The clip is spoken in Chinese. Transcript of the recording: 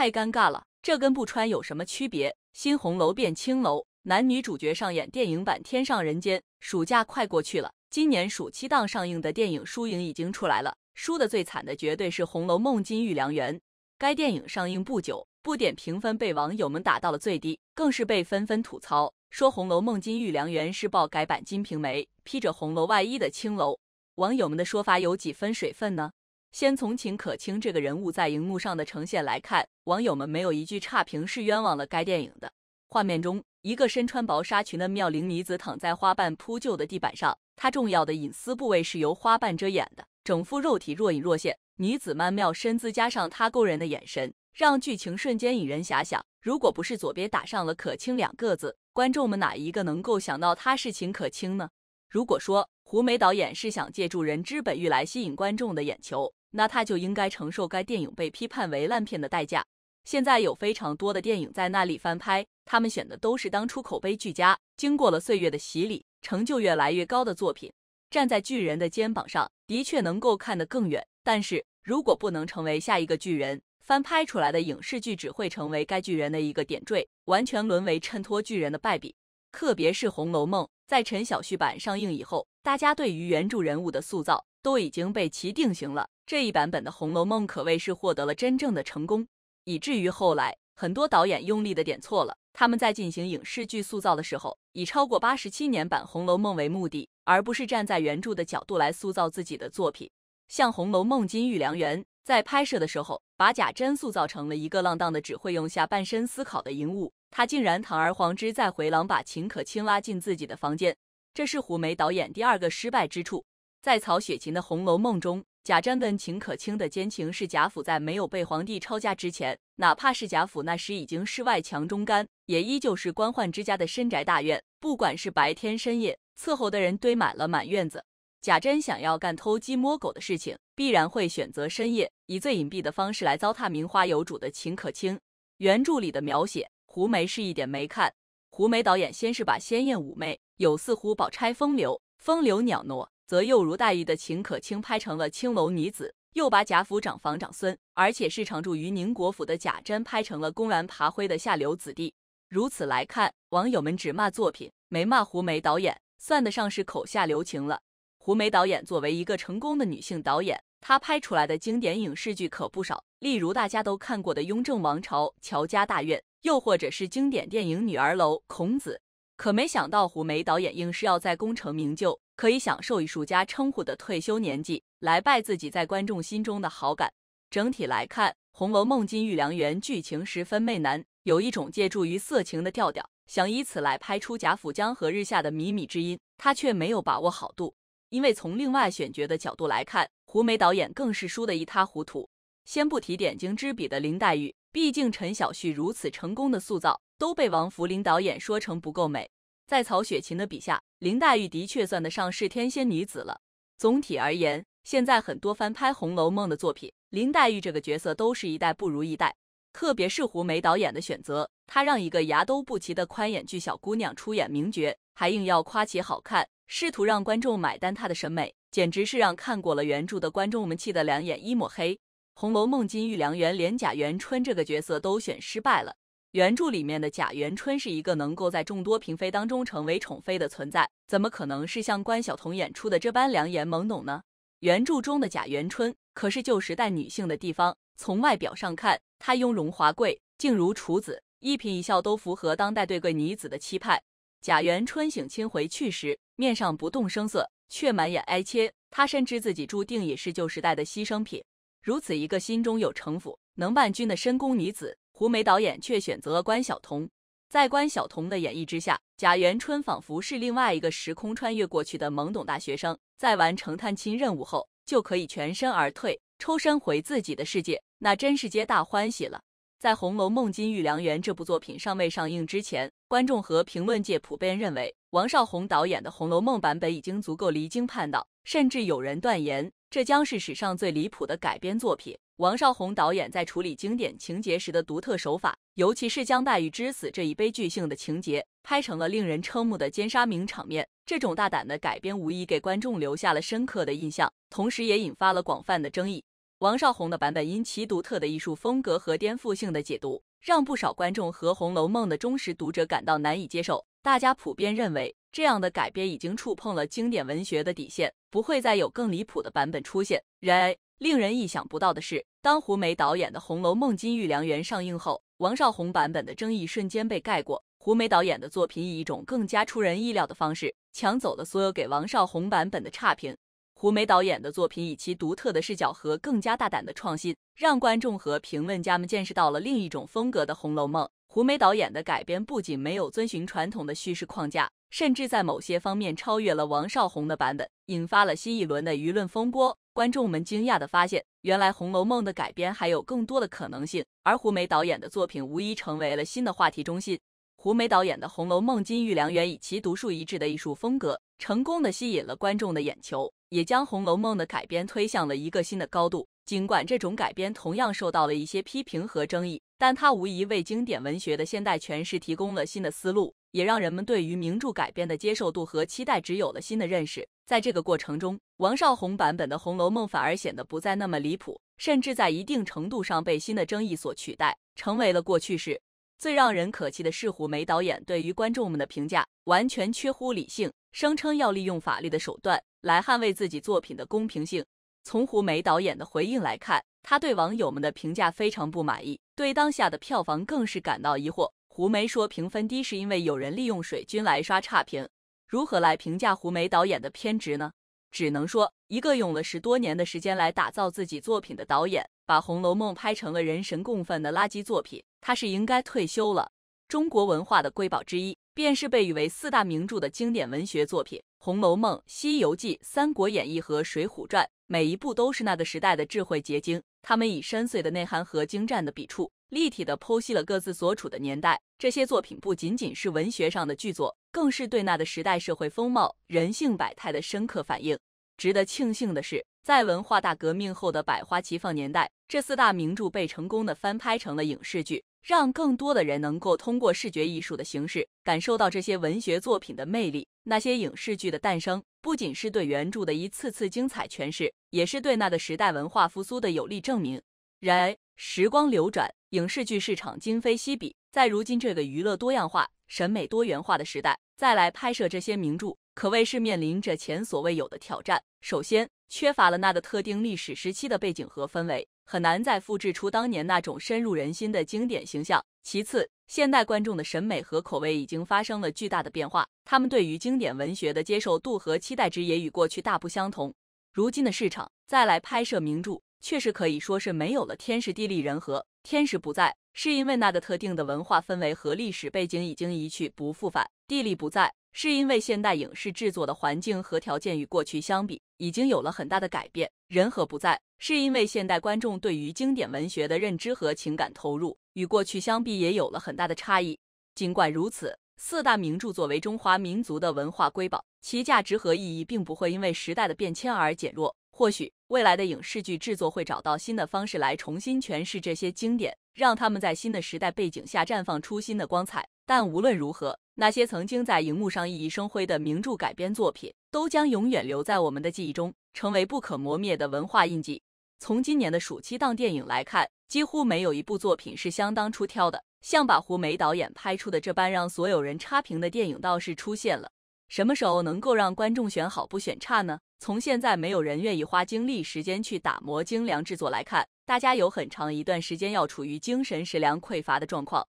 太尴尬了，这跟不穿有什么区别？新红楼变青楼，男女主角上演电影版《天上人间》。暑假快过去了，今年暑期档上映的电影《输赢》已经出来了，输的最惨的绝对是《红楼梦·金玉良缘》。该电影上映不久，不点评分被网友们打到了最低，更是被纷纷吐槽，说《红楼梦·金玉良缘》是爆改版《金瓶梅》，披着红楼外衣的青楼。网友们的说法有几分水分呢？先从秦可卿这个人物在荧幕上的呈现来看，网友们没有一句差评是冤枉了该电影的。画面中，一个身穿薄纱裙的妙龄女子躺在花瓣铺就的地板上，她重要的隐私部位是由花瓣遮掩的，整副肉体若隐若现。女子曼妙身姿加上她勾人的眼神，让剧情瞬间引人遐想。如果不是左边打上了“可卿”两个字，观众们哪一个能够想到她是秦可卿呢？如果说胡梅导演是想借助人之本欲来吸引观众的眼球，那他就应该承受该电影被批判为烂片的代价。现在有非常多的电影在那里翻拍，他们选的都是当初口碑俱佳、经过了岁月的洗礼、成就越来越高的作品。站在巨人的肩膀上，的确能够看得更远。但是如果不能成为下一个巨人，翻拍出来的影视剧只会成为该巨人的一个点缀，完全沦为衬托巨人的败笔。特别是《红楼梦》，在陈晓旭版上映以后，大家对于原著人物的塑造。都已经被其定型了。这一版本的《红楼梦》可谓是获得了真正的成功，以至于后来很多导演用力的点错了。他们在进行影视剧塑造的时候，以超过八十七年版《红楼梦》为目的，而不是站在原著的角度来塑造自己的作品。像《红楼梦·金玉良缘》在拍摄的时候，把贾珍塑造成了一个浪荡的、只会用下半身思考的淫物，他竟然堂而皇之在回廊把秦可卿拉进自己的房间，这是胡梅导演第二个失败之处。在曹雪芹的《红楼梦》中，贾珍跟秦可卿的奸情是贾府在没有被皇帝抄家之前，哪怕是贾府那时已经世外强中干，也依旧是官宦之家的深宅大院。不管是白天深夜，伺候的人堆满了满院子。贾珍想要干偷鸡摸狗的事情，必然会选择深夜，以最隐蔽的方式来糟蹋名花有主的秦可卿。原著里的描写，胡梅是一点没看。胡梅导演先是把鲜艳妩媚有似乎宝钗风流，风流袅娜。则又如黛玉的秦可卿拍成了青楼女子，又把贾府长房长孙，而且是常住于宁国府的贾珍拍成了公然爬灰的下流子弟。如此来看，网友们只骂作品，没骂胡梅导演，算得上是口下留情了。胡梅导演作为一个成功的女性导演，她拍出来的经典影视剧可不少，例如大家都看过的《雍正王朝》《乔家大院》，又或者是经典电影《女儿楼》《孔子》。可没想到胡梅导演硬是要在功成名就。可以享受艺术家称呼的退休年纪来拜自己在观众心中的好感。整体来看，《红楼梦》金玉良缘剧情十分媚男，有一种借助于色情的调调，想以此来拍出贾府江河日下的靡靡之音。他却没有把握好度，因为从另外选角的角度来看，胡梅导演更是输得一塌糊涂。先不提点睛之笔的林黛玉，毕竟陈小旭如此成功的塑造，都被王扶林导演说成不够美。在曹雪芹的笔下，林黛玉的确算得上是天仙女子了。总体而言，现在很多翻拍《红楼梦》的作品，林黛玉这个角色都是一代不如一代。特别是胡梅导演的选择，她让一个牙都不齐的宽眼距小姑娘出演名角，还硬要夸其好看，试图让观众买单她的审美，简直是让看过了原著的观众们气得两眼一抹黑。《红楼梦》金玉良缘，连贾元春这个角色都选失败了。原著里面的贾元春是一个能够在众多嫔妃当中成为宠妃的存在，怎么可能是像关晓彤演出的这般良言懵懂呢？原著中的贾元春可是旧时代女性的地方，从外表上看，她雍容华贵，静如处子，一颦一笑都符合当代对贵女子的期盼。贾元春省亲回去时，面上不动声色，却满眼哀切。她深知自己注定也是旧时代的牺牲品。如此一个心中有城府、能伴君的深宫女子。胡梅导演却选择了关晓彤，在关晓彤的演绎之下，贾元春仿佛是另外一个时空穿越过去的懵懂大学生，在完成探亲任务后就可以全身而退，抽身回自己的世界，那真是皆大欢喜了。在《红楼梦·金玉良缘》这部作品尚未上映之前，观众和评论界普遍认为，王少红导演的《红楼梦》版本已经足够离经叛道，甚至有人断言，这将是史上最离谱的改编作品。王少红导演在处理经典情节时的独特手法，尤其是将黛玉之死这一悲剧性的情节拍成了令人瞠目的奸杀名场面，这种大胆的改编无疑给观众留下了深刻的印象，同时也引发了广泛的争议。王少红的版本因其独特的艺术风格和颠覆性的解读，让不少观众和《红楼梦》的忠实读者感到难以接受。大家普遍认为，这样的改编已经触碰了经典文学的底线，不会再有更离谱的版本出现。然而，令人意想不到的是，当胡梅导演的《红楼梦·金玉良缘》上映后，王少红版本的争议瞬间被盖过。胡梅导演的作品以一种更加出人意料的方式，抢走了所有给王少红版本的差评。胡梅导演的作品以其独特的视角和更加大胆的创新，让观众和评论家们见识到了另一种风格的《红楼梦》。胡梅导演的改编不仅没有遵循传统的叙事框架。甚至在某些方面超越了王少红的版本，引发了新一轮的舆论风波。观众们惊讶的发现，原来《红楼梦》的改编还有更多的可能性。而胡梅导演的作品无疑成为了新的话题中心。胡梅导演的《红楼梦·金玉良缘》以其独树一帜的艺术风格，成功的吸引了观众的眼球，也将《红楼梦》的改编推向了一个新的高度。尽管这种改编同样受到了一些批评和争议，但它无疑为经典文学的现代诠释提供了新的思路，也让人们对于名著改编的接受度和期待值有了新的认识。在这个过程中，王少红版本的《红楼梦》反而显得不再那么离谱，甚至在一定程度上被新的争议所取代，成为了过去式。最让人可气的是，胡梅导演对于观众们的评价完全缺乎理性，声称要利用法律的手段来捍卫自己作品的公平性。从胡梅导演的回应来看，他对网友们的评价非常不满意，对当下的票房更是感到疑惑。胡梅说，评分低是因为有人利用水军来刷差评。如何来评价胡梅导演的偏执呢？只能说，一个用了十多年的时间来打造自己作品的导演，把《红楼梦》拍成了人神共愤的垃圾作品，他是应该退休了。中国文化的瑰宝之一，便是被誉为四大名著的经典文学作品《红楼梦》《西游记》《三国演义》和《水浒传》。每一部都是那个时代的智慧结晶，他们以深邃的内涵和精湛的笔触，立体的剖析了各自所处的年代。这些作品不仅仅是文学上的巨作，更是对那个时代社会风貌、人性百态的深刻反映。值得庆幸的是，在文化大革命后的百花齐放年代，这四大名著被成功的翻拍成了影视剧。让更多的人能够通过视觉艺术的形式感受到这些文学作品的魅力。那些影视剧的诞生，不仅是对原著的一次次精彩诠释，也是对那个时代文化复苏的有力证明。然而，时光流转，影视剧市场今非昔比。在如今这个娱乐多样化、审美多元化的时代，再来拍摄这些名著，可谓是面临着前所未有的挑战。首先，缺乏了那个特定历史时期的背景和氛围。很难再复制出当年那种深入人心的经典形象。其次，现代观众的审美和口味已经发生了巨大的变化，他们对于经典文学的接受度和期待值也与过去大不相同。如今的市场再来拍摄名著，确实可以说是没有了天时地利人和。天时不在，是因为那个特定的文化氛围和历史背景已经一去不复返；地利不在。是因为现代影视制作的环境和条件与过去相比，已经有了很大的改变。人和不在，是因为现代观众对于经典文学的认知和情感投入，与过去相比也有了很大的差异。尽管如此，四大名著作为中华民族的文化瑰宝，其价值和意义并不会因为时代的变迁而减弱。或许未来的影视剧制作会找到新的方式来重新诠释这些经典，让他们在新的时代背景下绽放出新的光彩。但无论如何，那些曾经在荧幕上熠熠生辉的名著改编作品，都将永远留在我们的记忆中，成为不可磨灭的文化印记。从今年的暑期档电影来看，几乎没有一部作品是相当出挑的。像把胡梅导演拍出的这般让所有人差评的电影倒是出现了。什么时候能够让观众选好不选差呢？从现在没有人愿意花精力时间去打磨精良制作来看，大家有很长一段时间要处于精神食粮匮乏的状况。